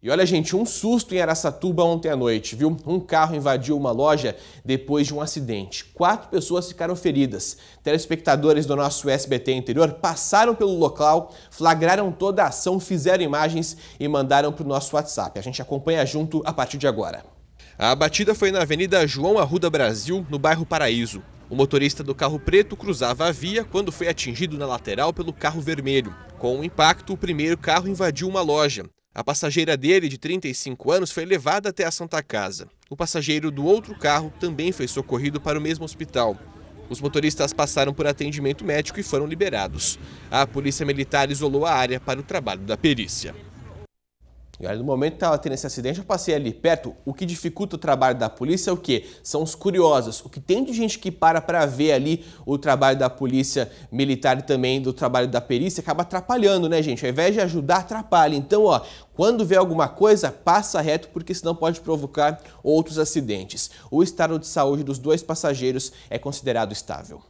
E olha, gente, um susto em Araçatuba ontem à noite, viu? Um carro invadiu uma loja depois de um acidente. Quatro pessoas ficaram feridas. Telespectadores do nosso SBT interior passaram pelo local, flagraram toda a ação, fizeram imagens e mandaram para o nosso WhatsApp. A gente acompanha junto a partir de agora. A batida foi na Avenida João Arruda Brasil, no bairro Paraíso. O motorista do carro preto cruzava a via quando foi atingido na lateral pelo carro vermelho. Com o impacto, o primeiro carro invadiu uma loja. A passageira dele, de 35 anos, foi levada até a Santa Casa. O passageiro do outro carro também foi socorrido para o mesmo hospital. Os motoristas passaram por atendimento médico e foram liberados. A Polícia Militar isolou a área para o trabalho da perícia. E olha, no momento que estava tendo esse acidente, eu passei ali perto. O que dificulta o trabalho da polícia é o quê? São os curiosos. O que tem de gente que para para ver ali o trabalho da polícia militar e também do trabalho da perícia, acaba atrapalhando, né, gente? Ao invés de ajudar, atrapalha. Então, ó, quando vê alguma coisa, passa reto, porque senão pode provocar outros acidentes. O estado de saúde dos dois passageiros é considerado estável.